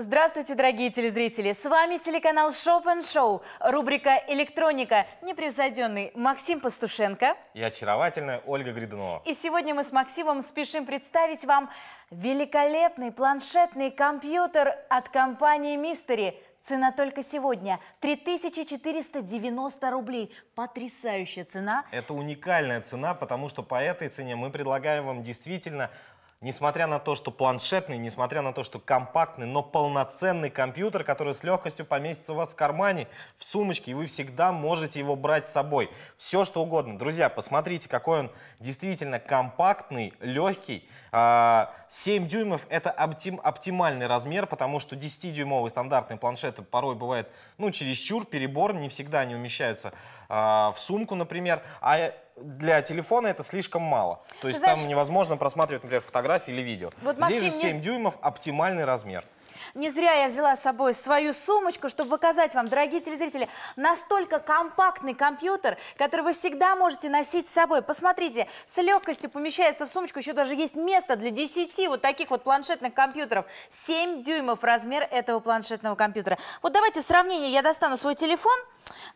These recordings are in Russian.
Здравствуйте, дорогие телезрители! С вами телеканал Шопен Шоу, рубрика «Электроника», непревзойденный Максим Пастушенко и очаровательная Ольга Гридунова. И сегодня мы с Максимом спешим представить вам великолепный планшетный компьютер от компании «Мистери», Цена только сегодня 3490 рублей. Потрясающая цена. Это уникальная цена, потому что по этой цене мы предлагаем вам действительно Несмотря на то, что планшетный, несмотря на то, что компактный, но полноценный компьютер, который с легкостью поместится у вас в кармане, в сумочке, и вы всегда можете его брать с собой. Все что угодно. Друзья, посмотрите, какой он действительно компактный, легкий. 7 а, дюймов – это оптим, оптимальный размер, потому что 10-дюймовые стандартные планшеты порой бывают, ну, чересчур, перебор, не всегда они умещаются а, в сумку, например. А для телефона это слишком мало. То есть знаешь, там невозможно просматривать, например, фотографии или видео. Вот Здесь Максим же 7 не... дюймов оптимальный размер. Не зря я взяла с собой свою сумочку, чтобы показать вам, дорогие телезрители, настолько компактный компьютер, который вы всегда можете носить с собой. Посмотрите, с легкостью помещается в сумочку, еще даже есть место для 10 вот таких вот планшетных компьютеров. 7 дюймов размер этого планшетного компьютера. Вот давайте в сравнение я достану свой телефон,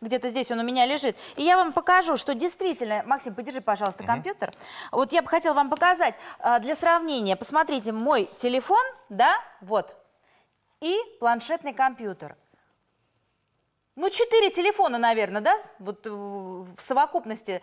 где-то здесь он у меня лежит, и я вам покажу, что действительно, Максим, подержи, пожалуйста, угу. компьютер. Вот я бы хотела вам показать а, для сравнения. Посмотрите, мой телефон, да, вот, и планшетный компьютер. Ну, четыре телефона, наверное, да, вот э, в совокупности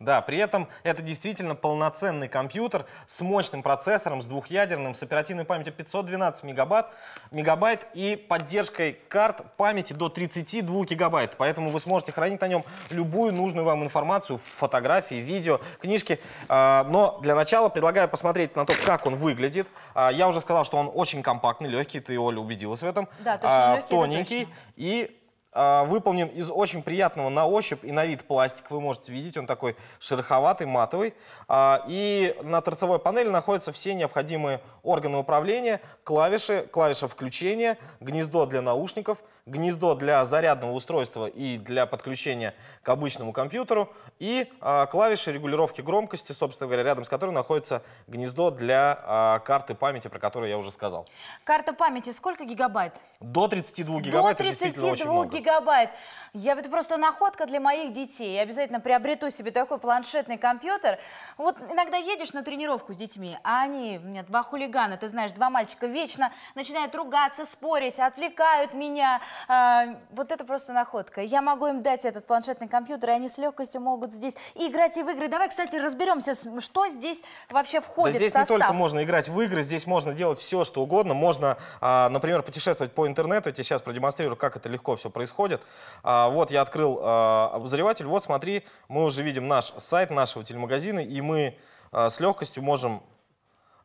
да, при этом это действительно полноценный компьютер с мощным процессором, с двухъядерным, с оперативной памятью 512 мегабайт, мегабайт и поддержкой карт памяти до 32 гигабайт. Поэтому вы сможете хранить на нем любую нужную вам информацию, фотографии, видео, книжки. А, но для начала предлагаю посмотреть на то, как он выглядит. А, я уже сказал, что он очень компактный, легкий, ты, Оля, убедилась в этом. Да, то, что он а, легкий, тоненький это точно. и а, выполнен из очень приятного на ощупь и на вид пластика. Вы можете видеть, он такой шероховатый, матовый. А, и на торцевой панели находятся все необходимые органы управления, клавиши, клавиша включения, гнездо для наушников, гнездо для зарядного устройства и для подключения к обычному компьютеру, и а, клавиши регулировки громкости, собственно говоря, рядом с которой находится гнездо для а, карты памяти, про которую я уже сказал. Карта памяти сколько гигабайт? До 32 гигабайт. До 32 гигабайт. Я это просто находка для моих детей. Я обязательно приобрету себе такой планшетный компьютер. Вот иногда едешь на тренировку с детьми, а они, нет, два хулигана, ты знаешь, два мальчика вечно начинают ругаться, спорить, отвлекают меня, а, вот это просто находка. Я могу им дать этот планшетный компьютер, и они с легкостью могут здесь играть и в игры. Давай, кстати, разберемся, что здесь вообще входит да здесь в состав. Здесь не только можно играть в игры, здесь можно делать все, что угодно. Можно, а, например, путешествовать по интернету. Я тебе сейчас продемонстрирую, как это легко все происходит. А, вот я открыл а, обозреватель. Вот смотри, мы уже видим наш сайт нашего телемагазина, и мы а, с легкостью можем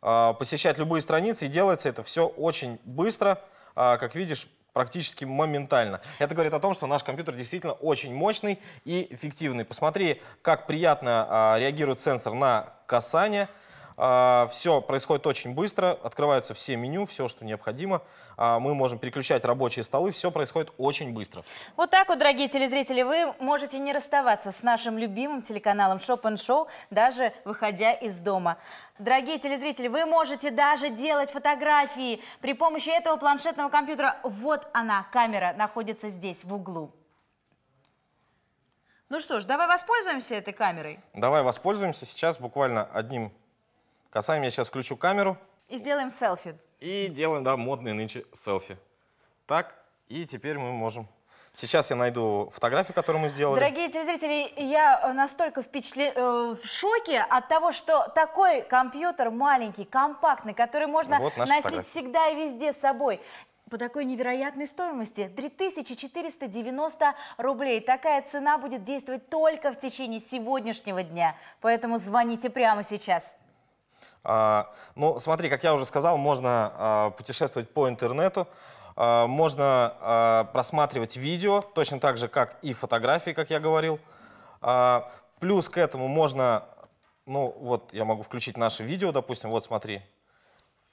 а, посещать любые страницы, и делается это все очень быстро. А, как видишь, практически моментально. Это говорит о том, что наш компьютер действительно очень мощный и эффективный. Посмотри, как приятно а, реагирует сенсор на касание – а, все происходит очень быстро, открывается все меню, все, что необходимо. А, мы можем переключать рабочие столы, все происходит очень быстро. Вот так вот, дорогие телезрители, вы можете не расставаться с нашим любимым телеканалом Шоп Шоу, даже выходя из дома. Дорогие телезрители, вы можете даже делать фотографии при помощи этого планшетного компьютера. Вот она, камера, находится здесь, в углу. Ну что ж, давай воспользуемся этой камерой. Давай воспользуемся. Сейчас буквально одним Касаем, я сейчас включу камеру. И сделаем селфи. И делаем, да, модные нынче селфи. Так, и теперь мы можем... Сейчас я найду фотографию, которую мы сделали. Дорогие телезрители, я э, настолько впечатле... Э, в шоке от того, что такой компьютер маленький, компактный, который можно вот носить всегда и везде с собой, по такой невероятной стоимости – 3490 рублей. Такая цена будет действовать только в течение сегодняшнего дня, поэтому звоните прямо сейчас. А, ну, смотри, как я уже сказал, можно а, путешествовать по интернету, а, можно просматривать видео, точно так же, как и фотографии, как я говорил. Плюс к этому можно, ну, вот я могу включить наше видео, допустим, вот смотри,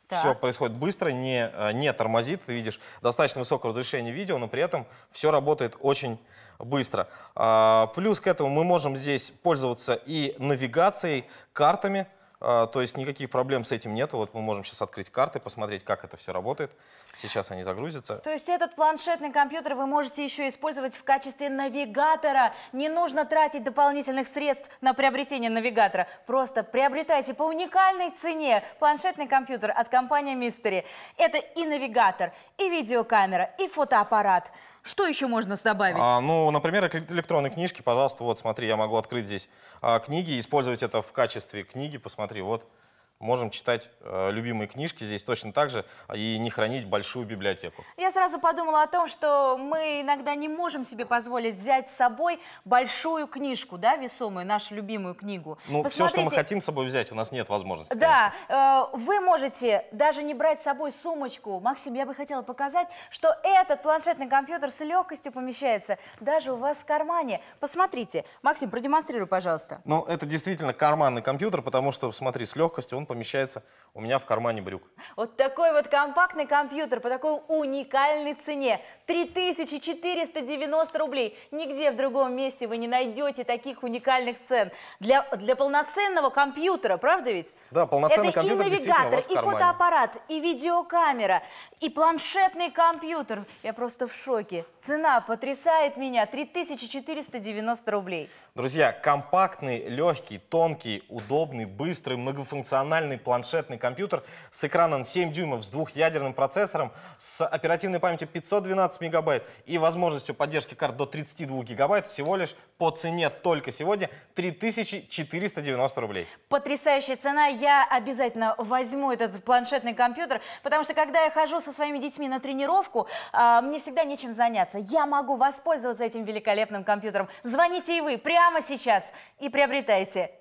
так. Все происходит быстро, не, не тормозит, ты видишь достаточно высокое разрешение видео, но при этом все работает очень быстро. А, плюс к этому мы можем здесь пользоваться и навигацией, картами, а, то есть никаких проблем с этим нету. Вот мы можем сейчас открыть карты, посмотреть, как это все работает. Сейчас они загрузятся. То есть этот планшетный компьютер вы можете еще использовать в качестве навигатора. Не нужно тратить дополнительных средств на приобретение навигатора. Просто приобретайте по уникальной цене планшетный компьютер от компании Mystery. Это и навигатор, и видеокамера, и фотоаппарат. Что еще можно добавить? А, ну, например, электронные книжки, пожалуйста, вот смотри, я могу открыть здесь а, книги, использовать это в качестве книги, посмотри, вот можем читать э, любимые книжки здесь точно так же а, и не хранить большую библиотеку. Я сразу подумала о том, что мы иногда не можем себе позволить взять с собой большую книжку, да, весомую, нашу любимую книгу. Ну, Посмотрите, все, что мы хотим с собой взять, у нас нет возможности. Да, э, вы можете даже не брать с собой сумочку. Максим, я бы хотела показать, что этот планшетный компьютер с легкостью помещается даже у вас в кармане. Посмотрите. Максим, продемонстрируй, пожалуйста. Ну, это действительно карманный компьютер, потому что, смотри, с легкостью он помещается у меня в кармане брюк. Вот такой вот компактный компьютер по такой уникальной цене. 3490 рублей. Нигде в другом месте вы не найдете таких уникальных цен. Для, для полноценного компьютера, правда ведь? Да, полноценный Это компьютер и навигатор, и фотоаппарат, и видеокамера, и планшетный компьютер. Я просто в шоке. Цена потрясает меня. 3490 рублей. Друзья, компактный, легкий, тонкий, удобный, быстрый, многофункциональный персональный планшетный компьютер с экраном 7 дюймов, с двухъядерным процессором, с оперативной памятью 512 мегабайт и возможностью поддержки карт до 32 гигабайт всего лишь по цене только сегодня 3490 рублей. Потрясающая цена. Я обязательно возьму этот планшетный компьютер, потому что когда я хожу со своими детьми на тренировку, а, мне всегда нечем заняться. Я могу воспользоваться этим великолепным компьютером. Звоните и вы прямо сейчас и приобретайте.